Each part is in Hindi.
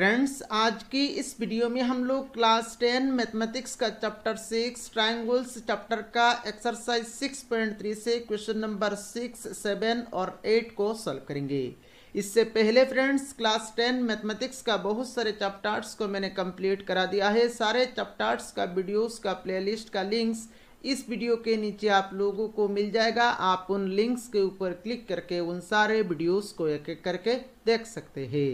फ्रेंड्स आज की इस वीडियो में हम लोग क्लास टेन मैथमेटिक्स का चैप्टर सिक्स ट्राइंगल्स चैप्टर का एक्सरसाइज सिक्स पॉइंट थ्री से क्वेश्चन नंबर सिक्स सेवन और एट को सॉल्व करेंगे इससे पहले फ्रेंड्स क्लास टेन मैथमेटिक्स का बहुत सारे चैप्टर्स को मैंने कंप्लीट करा दिया है सारे चैप्टर्स का वीडियोस का प्लेलिस्ट का लिंक्स इस वीडियो के नीचे आप लोगों को मिल जाएगा आप उन लिंक्स के ऊपर क्लिक करके उन सारे वीडियोज को एक एक करके देख सकते हैं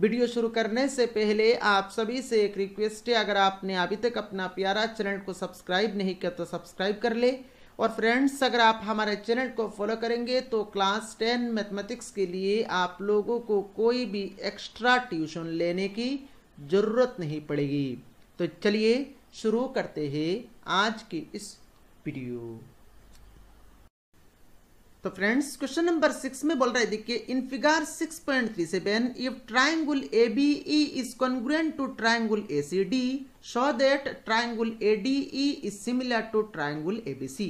वीडियो शुरू करने से पहले आप सभी से एक रिक्वेस्ट है अगर आपने अभी तक अपना प्यारा चैनल को सब्सक्राइब नहीं किया तो सब्सक्राइब कर ले और फ्रेंड्स अगर आप हमारे चैनल को फॉलो करेंगे तो क्लास टेन मैथमेटिक्स के लिए आप लोगों को कोई भी एक्स्ट्रा ट्यूशन लेने की ज़रूरत नहीं पड़ेगी तो चलिए शुरू करते हैं आज की इस वीडियो तो फ्रेंड्स क्वेश्चन नंबर सिक्स में बोल रहा है देखिए in figure six point three seven if triangle A B E is congruent to triangle A C D show that triangle A D E is similar to triangle A B C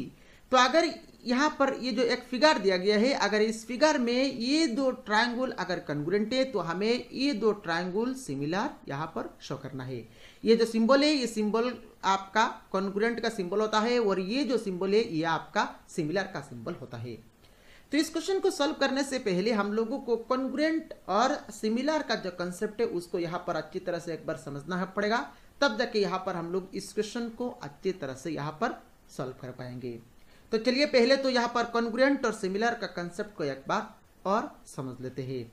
तो अगर यहाँ पर ये जो एक फिगर दिया गया है अगर इस फिगर में ये दो ट्राइंगल अगर कन्ग्रेंट है तो हमें ये दो ट्राइंगल सिमिलर यहाँ पर शो करना है ये जो सिंबल है ये सिंबल आपका कॉन्ग्रेंट का सिंबल होता है और ये जो सिंबल है ये आपका सिमिलर का सिंबल होता है तो इस क्वेश्चन को सॉल्व करने से पहले हम लोगों को कॉन्ग्रेंट और सिमिलर का जो कंसेप्ट है उसको यहाँ पर अच्छी तरह से एक बार समझना पड़ेगा तब जाके यहाँ पर हम लोग इस क्वेश्चन को अच्छी तरह से यहाँ पर सॉल्व कर पाएंगे तो चलिए पहले तो यहाँ पर कॉन्ग्रेंट और सिमिलर का कंसेप्ट को एक बार और समझ लेते हैं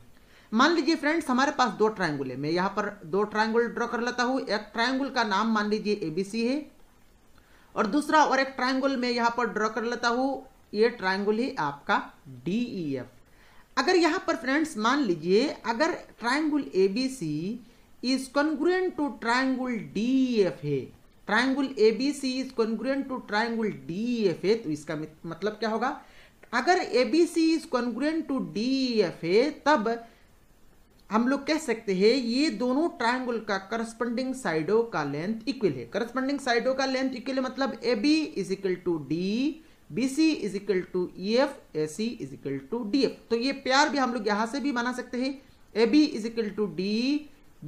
मान लीजिए फ्रेंड्स हमारे पास दो ट्राइंगुल है मैं यहाँ पर दो ट्राइंगुल ड्रॉ कर लेता हूँ एक ट्राइंगुल का नाम मान लीजिए एबीसी है और दूसरा और एक ट्राइंगुल में यहाँ पर ड्रॉ कर लेता हूँ ये ट्रायंगल है आपका डी ई एफ अगर यहाँ पर फ्रेंड्स मान लीजिए अगर triangle A B C is congruent to triangle D F A triangle A B C is congruent to triangle D F A तो इसका मतलब क्या होगा अगर A B C is congruent to D F A तब हम लोग कह सकते हैं ये दोनों ट्रायंगल का करस्पॉन्डिंग साइडों का लेंथ इक्वल है करस्पॉन्डिंग साइडों का लेंथ इक्वल मतलब A B is equal to D BC is equal to E F A C is equal to D F तो ये प्यार भी हम लोग यहां से भी माना सकते हैं A B is equal to D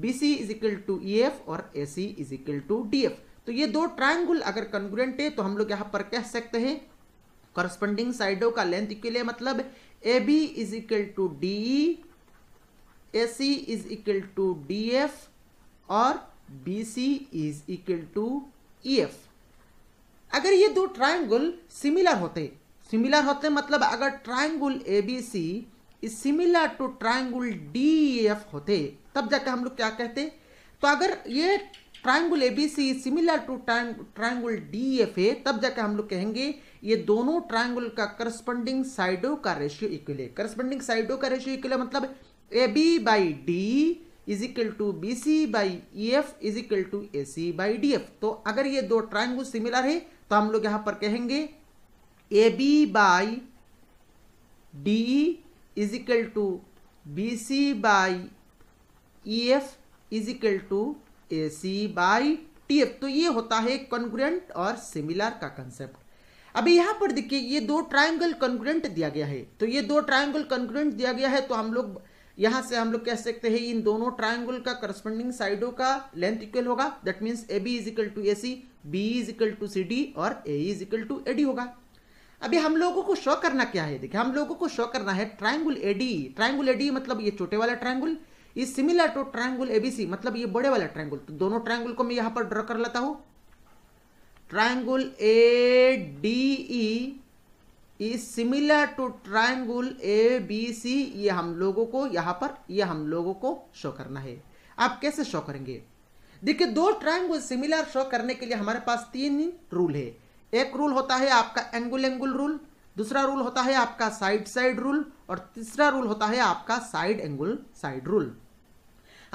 B C is equal to E F और A C is equal to D F तो ये दो ट्रायंगुल अगर कन्ग्रुएंट है तो हम लोग यहां पर कह सकते हैं करस्पॉन्डिंग साइडो का लेंथ के लिए मतलब A B is equal to D A C is equal to D F और B C is equal to E F अगर ये दो ट्राइंगल सिमिलर होते सिमिलर होते मतलब अगर triangle A B C is similar to triangle D F होते तब जाकर हम लोग क्या कहते तो अगर ये triangle A B C similar to triangle D F A तब जाकर हम लोग कहेंगे ये दोनों ट्राइंगल का करस्पॉन्डिंग साइडों का रेशियो इक्वल है करस्पॉन्डिंग साइडों का रेशियो इक्वल है मतलब A B by D is equal to B C by E F is equal to A C by D F तो अगर ये दो ट्राइंगल सिमिलर है तो हम लोग यहां पर कहेंगे A B by D E is equal to B C by E F is equal to A C by T F तो ये होता है कॉन्ग्रेंट और सिमिलर का कंसेप्ट अभी यहां पर देखिए ये दो ट्राइंगल कॉन्ग्रेंट दिया गया है तो ये दो ट्राइंगल कॉन्ग्रेंट दिया गया है तो हम लोग यहां से हम लोग कह सकते हैं इन दोनों ट्राइंगल का करस्पॉन्डिंग साइडों का लेंथ इक्वल होगा that means A B is equal to A C B is equal to C D और A is equal to A D होगा अभी हम लोगों को शो करना क्या है देखिए हम लोगों को शो करना है triangle A D triangle A D मतलब ये छोटे वाला triangle is similar to triangle ABC मतलब ये बड़े वाला ट्राइंगल तो दोनों ट्राइंगल को मैं यहां पर ड्रॉ कर लेता हूं triangle A D E is similar to triangle A B C ये हम लोगों को यहां पर ये हम लोगों को शो करना है आप कैसे शो करेंगे देखिए दो ट्राइंगल सिमिलर शो करने के लिए हमारे पास तीन रूल है एक रूल होता है आपका एंगुल एंगुल रूल दूसरा रूल होता है आपका साइड साइड रूल और तीसरा रूल होता है आपका साइड एंगुल साइड रूल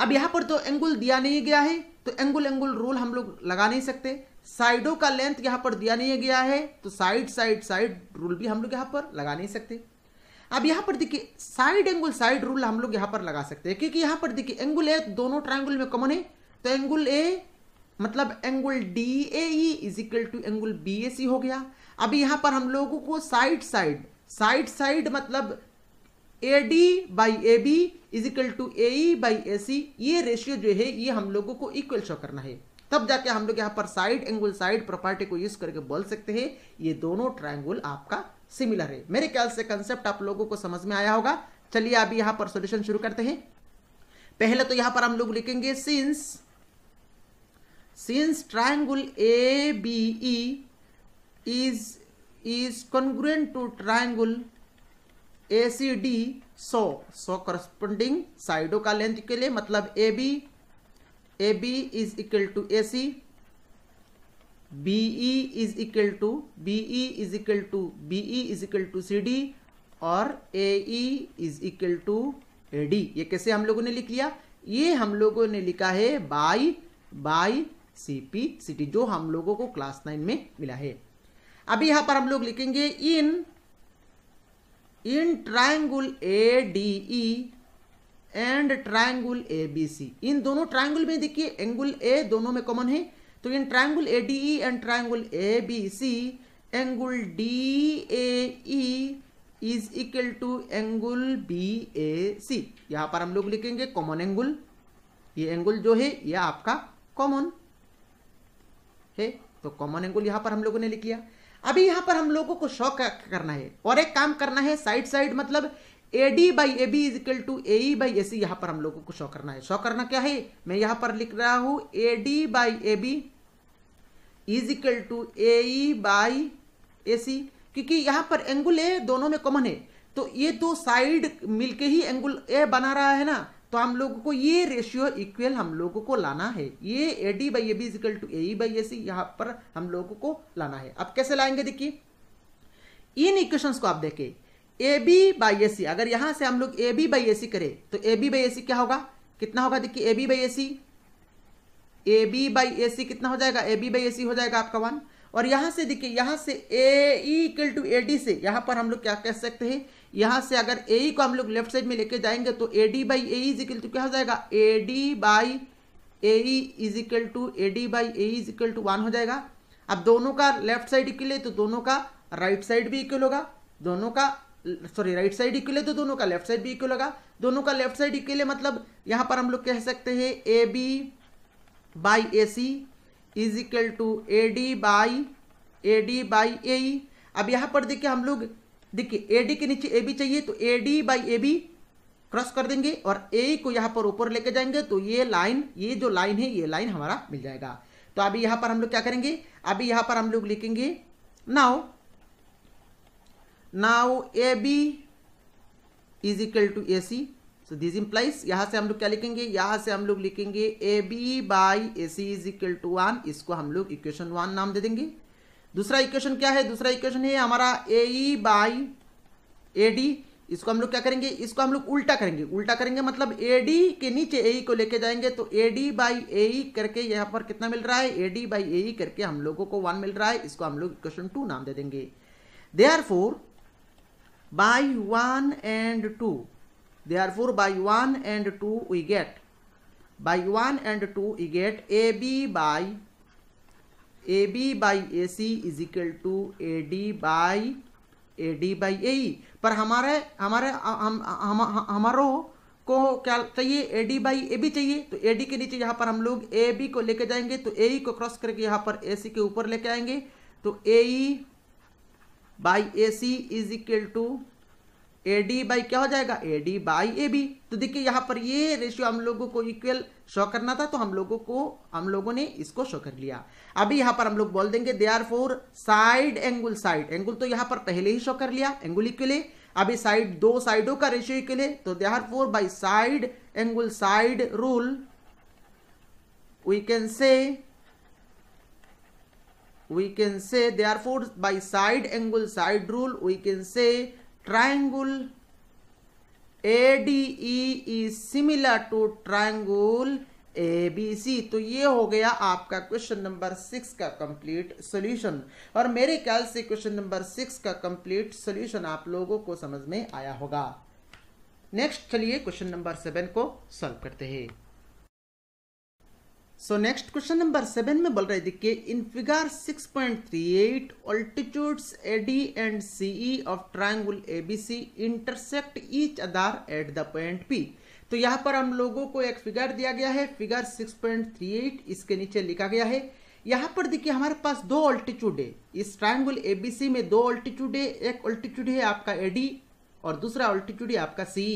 अब यहाँ पर तो एंगुल दिया नहीं गया है तो एंगुल एंगुल रूल हम लोग लगा नहीं सकते साइडों का लेंथ यहाँ पर दिया नहीं गया है तो साइड साइड साइड रूल भी हम लोग यहाँ पर लगा नहीं सकते अब यहाँ पर देखिए साइड एंगुल साइड रूल हम लोग यहाँ पर लगा सकते हैं क्योंकि यहाँ पर देखिए एंगुल ए दोनों ट्राइंगल में कॉमन है तो एंगुल ए मतलब angle D A is equal to angle B A C हो गया अब यहाँ पर हम लोगों को साइड साइड साइड साइड मतलब A D by A B is equal to A by A C ये रेशियो जो है ये हम लोगों को इक्वल शो करना है तब जाके हम लोग यहाँ पर साइड एंगल साइड प्रॉपर्टी को यूज करके बोल सकते हैं ये दोनों ट्राइंगल आपका सिमिलर है मेरे ख्याल से कंसेप्ट आप लोगों को समझ में आया होगा चलिए अभी यहाँ पर सोल्यूशन शुरू करते हैं पहले तो यहाँ पर हम लोग लिखेंगे since since triangle A B E is is congruent to triangle A C D so so corresponding साइडों का लेंथ के लिए मतलब A B A B is equal to A C B E is equal to B E is equal to B E is equal to C D और A E is equal to A D ये कैसे हम लोगों ने लिख लिया ये हम लोगों ने लिखा है by by C P C T जो हम लोगों को क्लास नाइन में मिला है अभी यहां पर हम लोग लिखेंगे in in A D E and triangle A B C इन दोनों ट्राइंगल में देखिए एंगुल ए दोनों में कॉमन है तो in triangle A D E and triangle A B C angle D A E is equal to angle B A C यहाँ पर हम लोग लिखेंगे कॉमन एंगुल ये एंगुल जो है यह आपका कॉमन है तो कॉमन एंगुल यहाँ पर हम लोगों ने लिख लिया अभी यहाँ मतलब e पर हम लोगों को शौक करना है और एक काम करना है साइड साइड मतलब A D by A B is equal to A by A C यहाँ पर हम लोगों को शो करना है शो करना क्या है मैं यहाँ पर लिख रहा हूँ A D by A B is equal to A by A C क्योंकि यहाँ पर एंगुल ए दोनों में कॉमन है तो ये दो साइड मिलके ही एंगुल ए बना रहा है ना तो हम लोगों को ये रेशियो इक्वल हम लोगों को लाना है ये A D by A B is equal to A by A C यहाँ पर हम लोगों को लाना है अब कैसे लाएंगे देखिए इन इक्वेशंस को आप देखें ए बी बाई ए सी अगर यहाँ से हम लोग ए बी बाई ए सी करें तो ए बी बाई ए सी क्या होगा कितना होगा देखिए A B by A C A B by A C कितना हो जाएगा ए बी बाई ए सी हो जाएगा आपका वन और यहाँ से देखिए यहाँ से A equal to A D से यहाँ पर हम लोग क्या कह सकते हैं यहाँ से अगर ए e को हम लोग लेफ्ट साइड में लेके जाएंगे तो A D by A is equal to क्या हो जाएगा A D by A is equal to A D by A is equal to one हो जाएगा अब दोनों का लेफ्ट साइड इक्वल है तो दोनों का राइट साइड भी इक्वल होगा दोनों का सॉरी राइट साइड इक्वल है तो दोनों का लेफ्ट साइड भी इक्वल होगा दोनों का लेफ्ट साइड इक्वल है मतलब यहाँ पर हम लोग कह सकते हैं A B by A C is equal to A D by A D by A अब यहाँ पर देखिए हम लोग देखिए ए डी के नीचे ए बी चाहिए तो A D by A B cross कर देंगे और ए e को यहाँ पर ऊपर लेके जाएंगे तो ये लाइन ये जो लाइन है ये लाइन हमारा मिल जाएगा तो अभी यहाँ पर हम लोग क्या करेंगे अभी यहाँ पर हम लोग लिखेंगे now now A B is equal to A C so this implies यहाँ से हम लोग क्या लिखेंगे यहाँ से हम लोग लिखेंगे A B by A C is equal to one इसको हम लोग इक्वेशन वन नाम दे देंगे दूसरा इक्वेशन क्या है दूसरा इक्वेशन है हमारा ए ई बाई ए डी इसको हम लोग क्या करेंगे इसको हम लोग उल्टा करेंगे उल्टा करेंगे मतलब ए डी के नीचे ए e को लेके जाएंगे तो ए डी बाई ए करके यहाँ पर कितना मिल रहा है ए डी बाई ए करके हम लोगों को वन मिल रहा है इसको हम लोग इक्वेशन टू नाम दे देंगे therefore by one and two therefore by 1 and 2 we get by 1 and 2 we get AB by AB by AC is equal to AD by AD by AE पर हमारे हमारे हम हम हमारो को क्या चाहिए A D by A B चाहिए तो ए डी के नीचे यहाँ पर हम लोग ए बी को लेके जाएंगे तो ए ई e को क्रॉस करके यहाँ पर ए सी के ऊपर लेके आएंगे तो A E by A C is equal to A D by क्या हो जाएगा A D by A B तो देखिए यहाँ पर ये रेशियो हम लोगों को इक्वल शो करना था तो हम लोगों को हम लोगों ने इसको शो कर लिया अभी यहाँ पर हम लोग बोल देंगे therefore side angle side angle तो यहाँ पर पहले ही शो कर लिया एंगुल इक्वल है अभी साइड दो साइडों का रेशियो इक्वल है तो therefore by side angle side rule we can say we can say therefore by side angle side rule we can say triangle ADE is similar to triangle ABC तो ये हो गया आपका क्वेश्चन नंबर सिक्स का कंप्लीट सॉल्यूशन और मेरे ख्याल से क्वेश्चन नंबर सिक्स का कंप्लीट सॉल्यूशन आप लोगों को समझ में आया होगा नेक्स्ट चलिए क्वेश्चन नंबर सेवन को सॉल्व करते हैं so next question number seven में बोल रहे देखिए in figure 6.38 altitudes A D and CE of triangle A B C intersect each other at the point P तो यहाँ पर हम लोगों को एक फिगर दिया गया है फिगर 6.38 इसके नीचे लिखा गया है यहाँ पर देखिए हमारे पास दो ऑल्टीट्यूड है इस ट्रायंगुल एबीसी में दो ऑल्टीट्यूड है एक ऑल्टीट्यूड है आपका एडी और दूसरा ऑल्टीट्यूड है आपका सी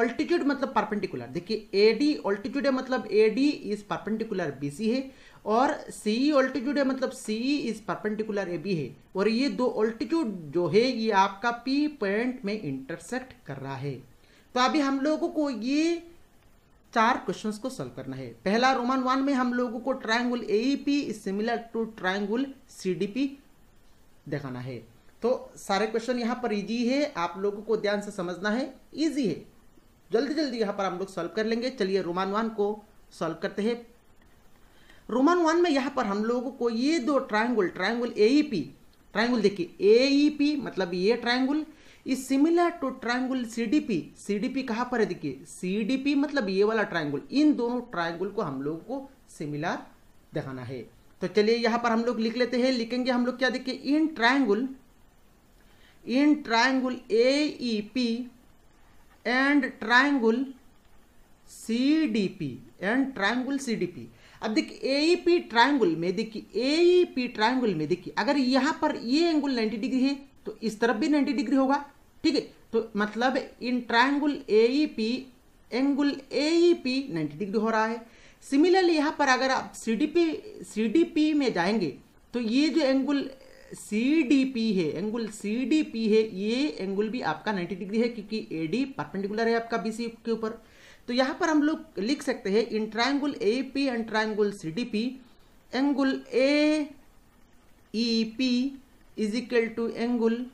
ऑल्टीट्यूड मतलब परपेंडिकुलर देखिए ए डी ऑल्टीट्यूड है मतलब A D is perpendicular B C है और सी ऑल्टीट्यूड है मतलब C is perpendicular A B है और ये दो ऑल्टीट्यूड जो है ये आपका पी पॉइंट में इंटरसेक्ट कर रहा है तो अभी हम लोगों को ये चार क्वेश्चंस को सॉल्व करना है पहला रोमन वन में हम लोगों को triangle A P similar to triangle C D दिखाना है तो सारे क्वेश्चन यहाँ पर ईजी है आप लोगों को ध्यान से समझना है इजी है जल्दी जल्दी यहाँ पर हम लोग सॉल्व कर लेंगे चलिए रोमान वन को सॉल्व करते हैं रोमान वन में यहाँ पर हम लोगों को ये दो triangle triangle A P triangle देखिए ए पी e मतलब ये triangle is similar to triangle C D P C D P कहाँ पर है देखिए सी डी पी मतलब ये वाला ट्राइंगल इन दोनों ट्राइंगल को हम लोगों को सिमिलर दिखाना है तो चलिए यहाँ पर हम लोग लिख लेते हैं लिखेंगे हम लोग क्या देखिए in triangle in triangle AEP and triangle CDP and triangle CDP अब देखिए ए ट्रायंगल में देखिए ए ट्रायंगल में देखिए अगर यहाँ पर ये एंगल 90 डिग्री है तो इस तरफ भी 90 डिग्री होगा ठीक है तो मतलब in triangle A angle A 90 degree हो रहा है सिमिलरली यहाँ पर अगर आप सी डी पी में जाएंगे तो ये जो एंगल सी डी पी है एंगल सी डी पी है ये एंगल भी आपका 90 डिग्री है क्योंकि ए डी परपेंडिकुलर है आपका बी सी के ऊपर तो यहाँ पर हम लोग लिख सकते हैं in triangle A P and triangle C D P angle A E P is equal to angle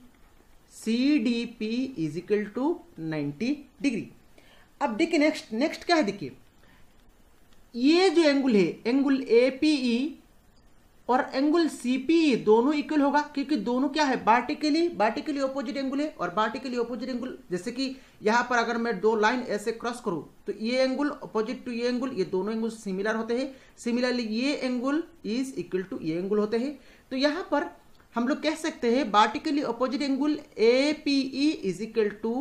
C D P is equal to ninety degree अब देखिए नेक्स्ट नेक्स्ट क्या है देखिए ये जो एंगुल है एंगुल ए पी ई और एंगल सीपी दोनों इक्वल होगा क्योंकि दोनों क्या है बार्टिकली बार्टिकली ऑपोजिट एंगल है और बार्टिकली ऑपोजिट एंगल जैसे कि यहाँ पर अगर मैं दो लाइन ऐसे क्रॉस करूँ तो ये एंगल ऑपोजिट टू ये एंगल ये दोनों एंगल सिमिलर होते हैं सिमिलरली ये एंगल इज इक्वल टू ये एंगल होते हैं तो यहाँ पर हम लोग कह सकते हैं vertically opposite angle A P E is equal to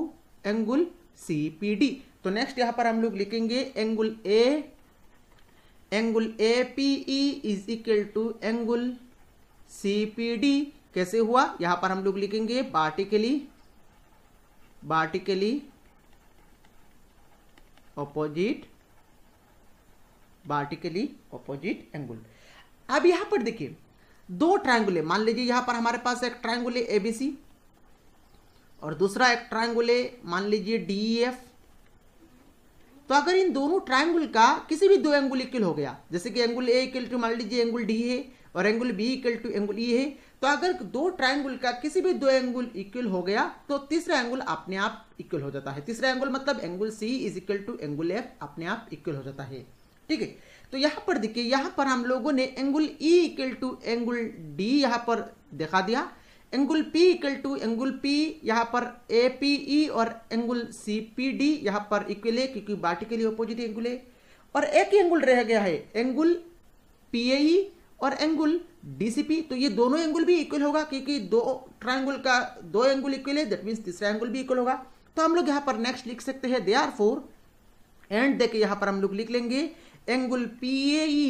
angle C P D तो नेक्स्ट यहाँ पर हम लोग लिखेंगे angle A angle A P E is equal to angle C P D कैसे हुआ यहां पर हम लोग लिखेंगे बार्टिकली बार्टिकली ऑपोजिट बार्टिकली ऑपोजिट एंगुल अब यहां पर देखिए दो ट्राइंगुल मान लीजिए यहां पर हमारे पास एक ट्रायंगुल है एबीसी और दूसरा एक ट्राइंगुल है मान लीजिए डीएफ तो अगर इन दोनों ट्राइंगल का किसी भी दो एंगुल इक्वल हो गया जैसे कि एंगुल ए इक्वल टू मान लीजिए एंगुल डी है और angle B equal to angle E है तो अगर दो ट्राइंगल का किसी भी दो एंगुल इक्वल हो गया तो तीसरा एंगुल अपने आप इक्वल हो जाता है तीसरा एंगुल मतलब angle C is equal to angle F अपने आप इक्वल हो जाता है ठीक है तो यहाँ पर देखिए यहाँ पर हम लोगों ने angle E equal to angle D यहाँ पर दिखा दिया angle P equal to angle P यहाँ पर ए पी ई और एंगुल सी पी डी यहाँ पर इक्वल है क्योंकि लिए अपोजिट एंगुल है और एक एंगुल रह गया है एंगुल पी ए ई और एंगुल डीसीपी तो ये दोनों एंगुल भी इक्वल होगा क्योंकि दो ट्राइंगुल का दो एंगुल इक्वल है दैट मीन्स तीसरा एंगुल भी इक्वल होगा तो हम लोग यहाँ पर नेक्स्ट लिख सकते हैं दे आर फोर एंड देखे यहाँ पर हम लोग लिख लेंगे angle P A E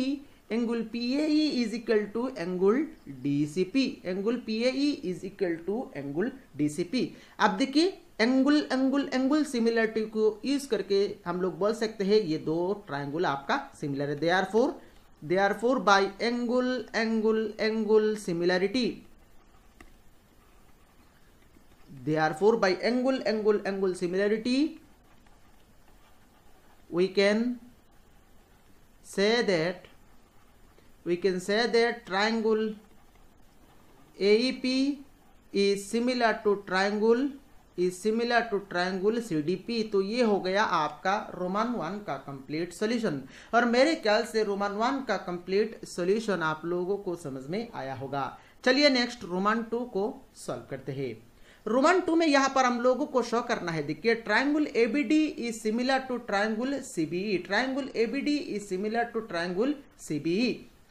angle P A is equal to angle DCP angle P A is equal to angle P अब देखिए एंगुल एंगुल एंगुल सिमिलरिटी को यूज करके हम लोग बोल सकते हैं ये दो ट्राइंगल आपका सिमिलर है therefore therefore by angle angle angle similarity therefore by angle angle angle similarity we can say that we can say that triangle AEP is similar to triangle is similar to triangle CDP तो ये हो गया आपका रोमान वन का कंप्लीट सोल्यूशन और मेरे ख्याल से रोमान वन का कंप्लीट सोल्यूशन आप लोगों को समझ में आया होगा चलिए नेक्स्ट रोमान टू को सॉल्व करते हैं रोमन टू में यहां पर हम लोगों को शो करना है देखिए triangle ABD is similar to triangle C B E is similar to triangle C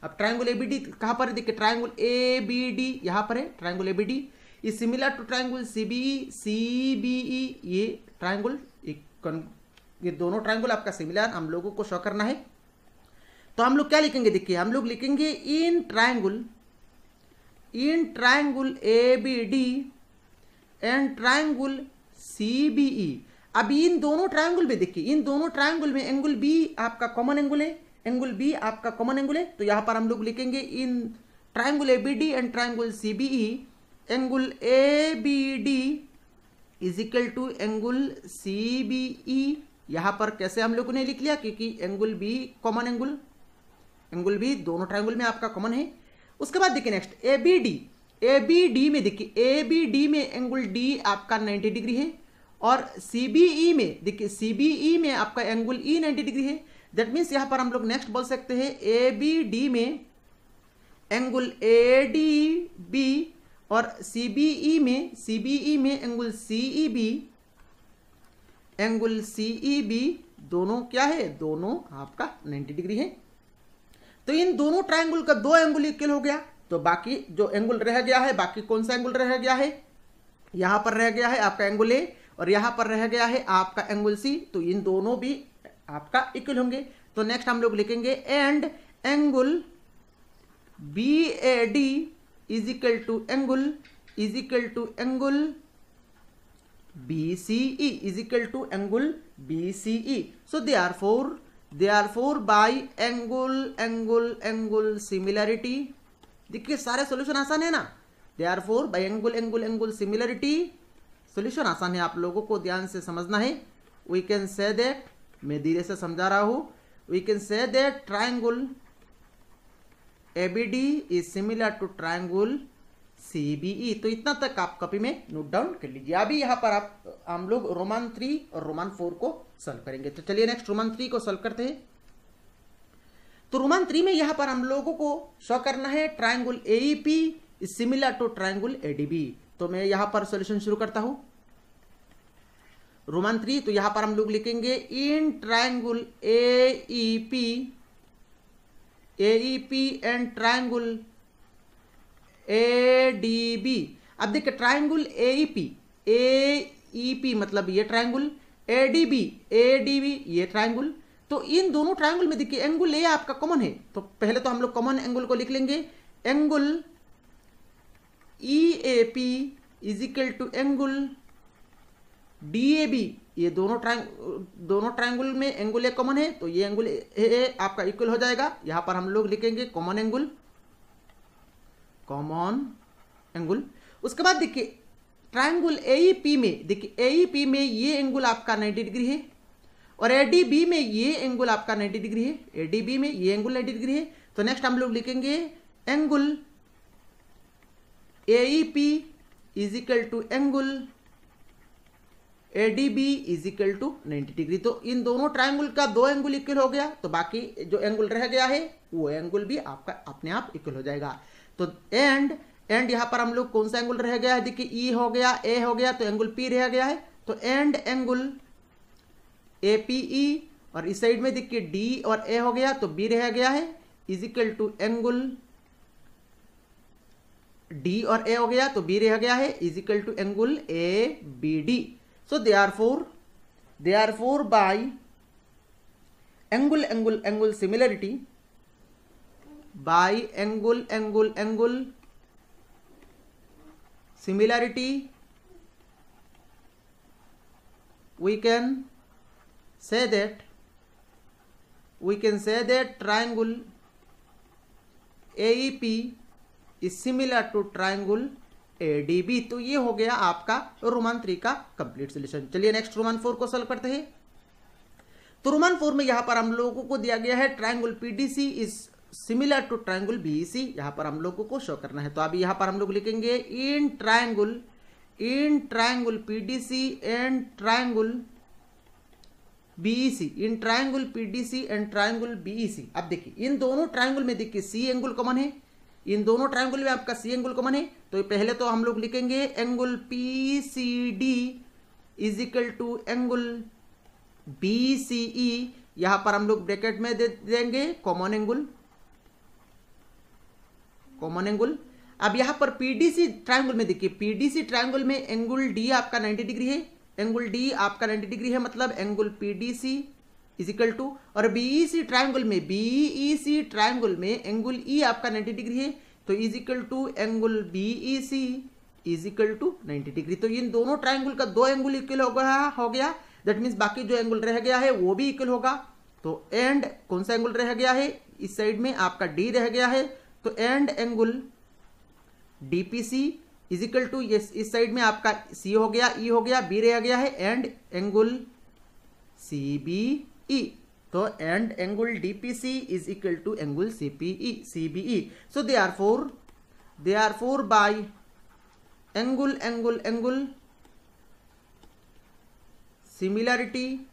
अब ट्राइंगल ए बी डी कहाँ पर है देखिए ट्राइंगल ए बी डी यहाँ पर है triangle A B D is similar to triangle C B E C B E ये ट्राइंगुल ये दोनों ट्राइंगल आपका सिमिलर हम लोगों को शो करना है तो हम लोग क्या लिखेंगे देखिए हम लोग लिखेंगे in triangle in triangle A B D and triangle C B E अब इन दोनों ट्राइंगुल में देखिए इन दोनों ट्राइंगुल में एंगल बी आपका कॉमन एंगुल है एंगल बी आपका कॉमन एंगल है तो यहाँ पर हम लोग लिखेंगे in triangle A B D and triangle C B E angle A B D is equal to angle C B E यहाँ पर कैसे हम लोगों ने लिख लिया क्योंकि angle B common angle angle B दोनों ट्राइंगुल में आपका कॉमन है उसके बाद देखिए next A B D A B D में देखिए ए बी डी में एंगुल डी आपका 90 डिग्री है और सी बी ई में देखिए सी बी ई में आपका एंगुल ई 90 डिग्री है दैट मीन्स यहाँ पर हम लोग नेक्स्ट बोल सकते हैं ए बी डी में एंगुल ए डी बी और सी बी ई में सी बी ई में एंगुल सी ई बी एंगुल सी ई बी दोनों क्या है दोनों आपका 90 डिग्री है तो इन दोनों ट्राइंगल का दो एंगुल इक्वल हो गया तो बाकी जो एंगुल रह गया है बाकी कौन सा एंगुल रह गया है यहां पर रह गया है आपका एंगुल ए और यहां पर रह गया है आपका एंगुल सी तो इन दोनों भी आपका इक्वल होंगे तो नेक्स्ट हम लोग लिखेंगे and angle B A D is equal to angle is equal to angle B C E is equal to angle B C E so therefore therefore by angle angle angle similarity देखिए सारे सोल्यूशन आसान है ना therefore by angle angle angle similarity solution आसान है आप लोगों को ध्यान से समझना है वी कैन से दैट मैं धीरे से समझा रहा हूं we can say that triangle ABD is similar to triangle CBE तो इतना तक आप कॉपी में नोट डाउन कर लीजिए अभी यहां पर आप हम लोग रोमान थ्री और रोमान फोर को सॉल्व करेंगे तो चलिए नेक्स्ट रोमान थ्री को सॉल्व करते हैं तो रोमान थ्री में यहां पर हम लोगों को शो करना है triangle is similar to triangle ADB तो मैं यहां पर सोल्यूशन शुरू करता हूं रोमन थ्री तो यहां पर हम लोग लिखेंगे in triangle A P A P and triangle A D B अब देखिए triangle A P A P मतलब ये triangle A D B A D B ये ट्राइंगुल तो इन दोनों ट्राइंगल में देखिए एंगुल ए आपका कॉमन है तो पहले तो हम लोग कॉमन एंगुल को लिख लेंगे angle E A P is equal to angle B ये दोनों ट्राइंग दोनों ट्राइंगल में एंगुल एक कॉमन है तो ये एंगुल ए आपका इक्वल हो जाएगा यहाँ पर हम लोग लिखेंगे कॉमन एंगुल कॉमन एंगुल उसके बाद देखिए ट्राइंगल ए में देखिए ए में ये एंगुल आपका 90 डिग्री है और ए में ये एंगुल आपका 90 डिग्री है ए में ये एंगुल 90 डिग्री है तो नेक्स्ट हम लोग लिखेंगे angle A P equal to angle A D B is equal to ninety degree तो इन दोनों ट्राइंगल का दो एंगुल इक्वल हो गया तो बाकी जो एंगुल रह गया है वो एंगुल भी आपका अपने आप इक्वल हो जाएगा तो एंड एंड यहाँ पर हम लोग कौन सा एंगुल रह गया है देखिए ई e हो गया ए हो गया तो एंगुल पी रह गया है तो एंड एंगुल ए पी ई और इस साइड में देखिए डी और ए हो गया तो बी रह गया है is equal to angle D और ए हो गया तो बी रह गया है is equal to angle A B D So therefore, therefore by angle angle angle similarity by angle angle angle similarity we can say that we can say that triangle AEP is similar to triangle ADB तो ये हो गया आपका रोमन थ्री का कंप्लीट सोल्यूशन चलिए नेक्स्ट रोमन फोर को सोल्व करते हैं तो रोमन फोर में यहां पर हम लोगों को दिया गया है triangle PDC is similar to triangle BEC यहां पर हम लोगों को शो करना है तो अभी यहां पर हम लोग लिखेंगे in triangle in triangle PDC and triangle BEC in triangle PDC and triangle BEC अब देखिए इन दोनों ट्राइंगल में देखिए सी एंगल कॉमन है इन दोनों ट्राइंगल में आपका सी एंगल कॉमन है तो पहले तो हम लोग लिखेंगे angle P C D is equal to angle B C E यहां पर हम लोग ब्रैकेट में दे देंगे कॉमन एंगल कॉमन एंगल अब यहां पर पीडीसी ट्रायंगल में देखिए पीडीसी ट्रायंगल में एंगल डी आपका 90 डिग्री है एंगल डी आपका 90 डिग्री है मतलब एंगल पीडीसी इजिकल टू और बीईसी ट्रायंगल e में बीईसी ट्रायंगल e में एंगल ई e आपका 90 डिग्री है तो is equal to angle B E C is equal to ninety degree तो इन दोनों ट्राइंगल का दो एंगल इक्वल हो गया हो गया दैट मीन्स बाकी जो एंगल रह गया है वो भी इक्वल होगा तो एंड कौन सा एंगल रह गया है इस साइड में आपका डी रह गया है तो and angle D P C is equal to इस साइड में आपका सी हो गया ई e हो गया बी रह गया है and angle C B E So and angle DPC is equal to angle CPE, CBE. So they They are four. are four by angle, angle, angle similarity,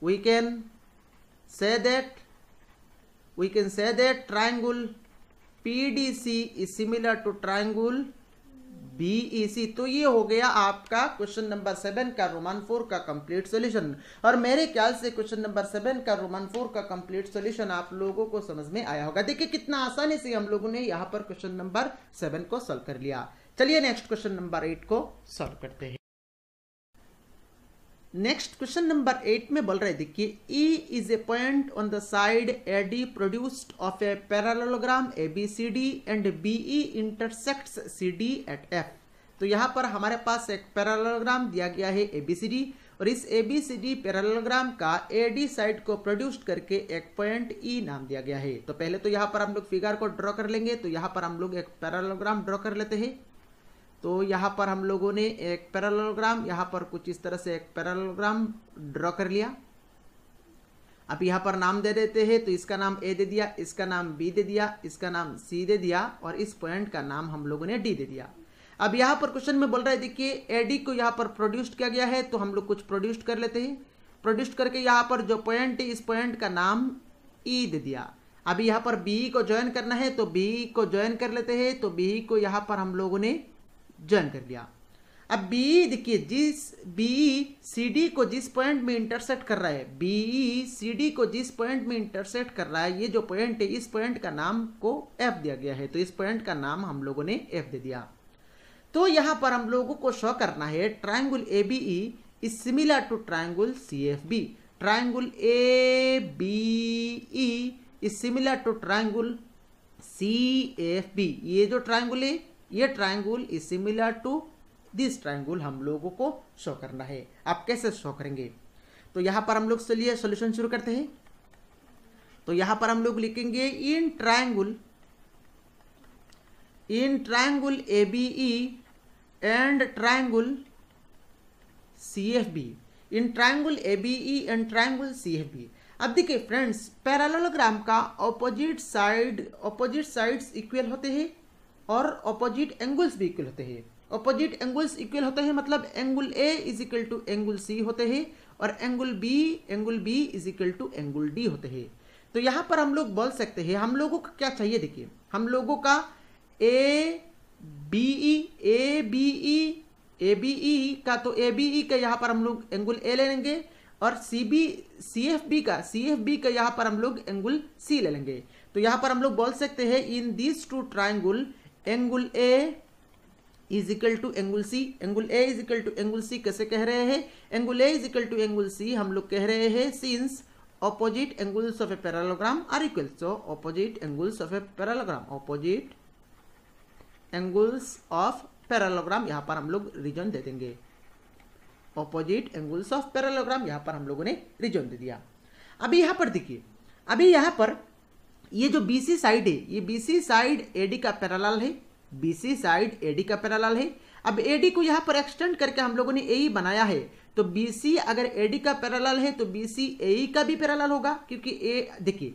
we can say that we can say that triangle PDC is similar to triangle B C e तो ये हो गया आपका क्वेश्चन नंबर सेवन का रोमान फोर का कंप्लीट सॉल्यूशन और मेरे ख्याल से क्वेश्चन नंबर सेवन का रोमान फोर का कंप्लीट सॉल्यूशन आप लोगों को समझ में आया होगा देखिए कितना आसानी से हम लोगों ने यहाँ पर क्वेश्चन नंबर सेवन को सॉल्व कर लिया चलिए नेक्स्ट क्वेश्चन नंबर एट को सॉल्व करते हैं नेक्स्ट क्वेश्चन नंबर एट में बोल रहे देखिए E is a point on the side A D produced of a parallelogram A B C D and B E intersect C D at F तो यहाँ पर हमारे पास एक पैरालोग्राम दिया गया है ए बी सी डी और इस A B C D parallelogram का ए डी साइड को प्रोड्यूस्ड करके एक पॉइंट ई e नाम दिया गया है तो पहले तो यहाँ पर हम लोग फिगर को ड्रॉ कर लेंगे तो यहाँ पर हम लोग एक पैरालोग्राम ड्रॉ कर लेते हैं तो यहाँ पर हम लोगों ने एक पैरालोग्राम यहाँ पर कुछ इस तरह से एक पैरालोग्राम ड्रॉ कर लिया अब यहाँ पर नाम दे देते हैं तो इसका नाम ए दे दिया इसका नाम बी दे दिया इसका नाम सी दे दिया और इस पॉइंट का नाम हम लोगों ने डी दे दिया अब यहाँ पर क्वेश्चन में बोल रहा है देखिए ए डी को यहाँ पर प्रोड्यूस्ड किया गया है तो हम लोग कुछ प्रोड्यूस्ड कर लेते हैं प्रोड्यूस्ड करके यहाँ पर जो पॉइंट है इस पॉइंट का नाम ई e दे दिया अभी यहाँ पर बी को ज्वाइन करना है तो बी को ज्वाइन कर लेते हैं तो बी को यहाँ पर हम लोगों ने ज्वाइन कर लिया अब बी देखिए जिस बी सी डी को जिस पॉइंट में इंटरसेट कर रहा है बी सी डी को जिस पॉइंट में इंटरसेट कर रहा है ये जो पॉइंट है इस पॉइंट का नाम को एफ दिया गया है तो इस पॉइंट का नाम हम लोगों ने एफ दे दिया तो यहाँ पर हम लोगों को शो करना है triangle A B E is similar to triangle C F B triangle A B E is similar to triangle C F B ये जो ट्राइंगल है ये triangle is similar to this triangle हम लोगों को शो करना है आप कैसे शो करेंगे तो यहाँ पर हम लोग चलिए सोल्यूशन शुरू करते हैं तो यहाँ पर हम लोग लिखेंगे in triangle in triangle A B E and triangle C F B in triangle A B E and triangle C F B अब देखिए फ्रेंड्स पैरालोग्राम का opposite side opposite sides equal होते हैं और ऑपोजिट एंगल्स भी इक्वल होते हैं ऑपोजिट एंगल्स इक्वल होते हैं मतलब angle A is equal to angle C होते हैं और angle B angle B is equal to angle D होते हैं तो यहाँ पर हम लोग बोल सकते हैं हम लोगों को क्या चाहिए देखिए हम लोगों का A B E A B E A B E का तो ए बी ई का यहाँ पर हम लोग एंगल ए ले लेंगे और C B C F B का सी एफ बी का यहाँ पर हम लोग एंगल सी ले लेंगे तो यहाँ पर हम लोग बोल सकते हैं in this two triangle angle A is equal to angle C angle A is equal to angle C कैसे कह रहे हैं angle A is equal to angle C हम लोग कह रहे हैं since opposite angles of a parallelogram are equal so opposite angles of a parallelogram opposite angles of parallelogram यहां पर हम लोग रीजन दे देंगे ऑपोजिट एंगुल्स ऑफ पैरालोग्राम यहां पर हम लोगों ने रीजन दे दिया अभी यहां पर देखिए अभी यहां पर ये जो बीसी साइड है ये बीसी साइड एडी का पैरालाल है बीसी साइड एडी का पैरालाल है अब एडी को यहाँ पर एक्सटेंड करके हम लोगों ने ए e बनाया है तो बीसी अगर एडी का पैरालाल है तो बीसी ए e का भी पैरालाल होगा क्योंकि ए देखिए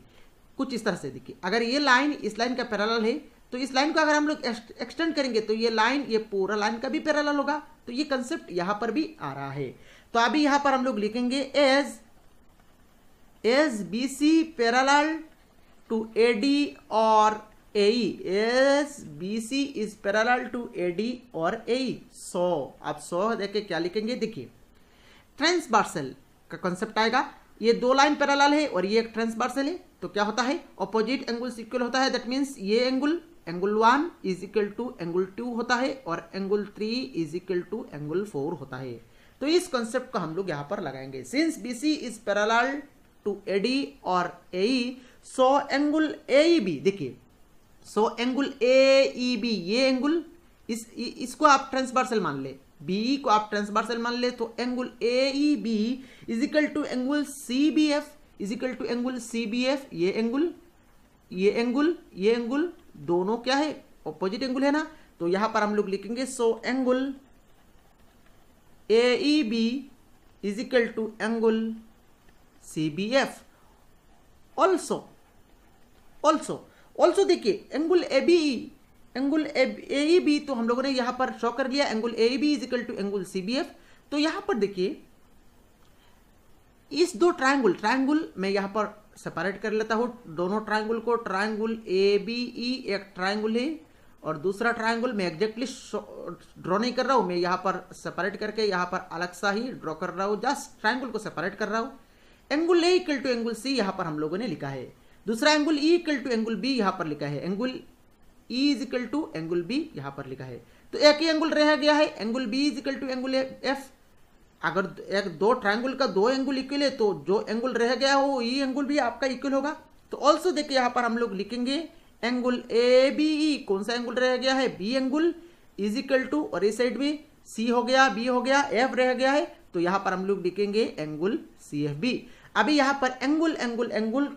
कुछ इस तरह से देखिए अगर ये लाइन इस लाइन का पैरालाल है तो इस लाइन को अगर हम लोग एक्सटेंड करेंगे तो ये लाइन ये पूरा लाइन का भी पैरालल होगा तो ये कंसेप्ट यहाँ पर भी आ रहा है तो अभी यहाँ पर हम लोग लिखेंगे as as B C parallel to A D और A S B C is is to A D और ए सो आप सो देखे क्या लिखेंगे देखिए ट्रेंस बार्सल का कॉन्सेप्ट आएगा ये दो लाइन पैरालाल है और ये एक ट्रेंस बार्सल है तो क्या होता है ऑपोजिट एंगल इक्वल होता है दैट मीन्स ये angle angle one is equal to angle two होता है और angle three is equal to angle four होता है तो इस कॉन्सेप्ट को हम लोग यहाँ पर लगाएंगे since B C is parallel to A D और A so angle A B देखिए सो एंगुल ए ई बी ये एंगुल इस इसको आप ट्रांसवर्सल मान ले बी को आप ट्रांसवर्सल मान ले तो angle A E B is equal to angle C B F is equal to angle C B F ये एंगुल ये एंगुल ये एंगुल दोनों क्या है ऑपोजिट एंगुल है ना तो यहां पर हम लोग लिखेंगे so angle A E B is equal to angle C B F also also also देखिए angle A B एंगुल A B तो हम लोगों ने यहाँ पर शो कर लिया angle A B is equal to angle C B F तो यहाँ पर देखिए इस दो ट्राइंगल ट्राइंगल मैं यहाँ पर सेपरेट कर लेता हूँ दोनों ट्राइंगल को ट्राइंगल ए बी ई एक ट्राइंगल है और दूसरा ट्राइंगल मैं एग्जैक्टली ड्रॉ नहीं कर रहा हूँ मैं यहाँ पर सेपरेट करके यहाँ पर अलग सा ही ड्रॉ कर रहा हूँ जस्ट ट्राइंगल को सेपरेट कर रहा हूँ एंगुल ए इक्वल टू एंगुल सी यहाँ पर हम लोगों ने लिखा है दूसरा angle E e equal to angle B यहां पर लिखा है angle E e is equal to angle B यहां पर लिखा है तो एक ही एंगल रह गया है angle B is equal to angle F अगर एक दो ट्राइंगल का दो एंगल इक्वल है तो जो एंगल रह गया हो ई e एंगल भी आपका इक्वल होगा तो ऑल्सो देखिए यहां पर हम लोग लिखेंगे एंगल ए बी ई कौन सा एंगल रह गया है B angle is equal to और इस साइड भी सी हो गया बी हो गया एफ रह गया है तो यहां पर हम लोग लिखेंगे एंगुल सी एफ बी अभी यहां पर एंगुल एंगुल एंगुल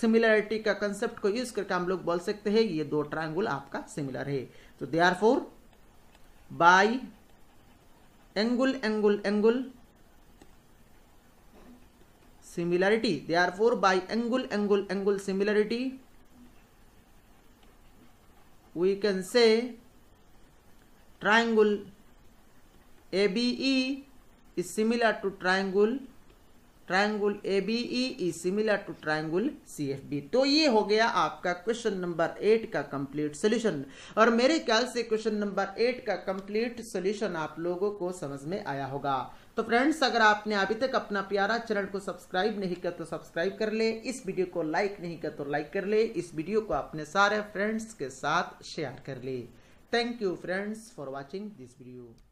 सिमिलरिटी का कंसेप्ट को यूज करके हम लोग बोल सकते हैं ये दो ट्राइंगल आपका सिमिलर है तो therefore by angle angle angle similarity therefore by angle angle angle similarity we can say triangle A B E is similar to triangle triangle A B E is similar to triangle C F B तो ये हो गया आपका क्वेश्चन नंबर एट का कंप्लीट सोल्यूशन और मेरे ख्याल से क्वेश्चन नंबर एट का कंप्लीट सोल्यूशन आप लोगों को समझ में आया होगा तो फ्रेंड्स अगर आपने अभी तक अपना प्यारा चैनल को सब्सक्राइब नहीं किया तो सब्सक्राइब कर ले इस वीडियो को लाइक नहीं किया तो लाइक कर ले इस वीडियो को अपने सारे फ्रेंड्स के साथ शेयर कर ले thank you friends for watching this video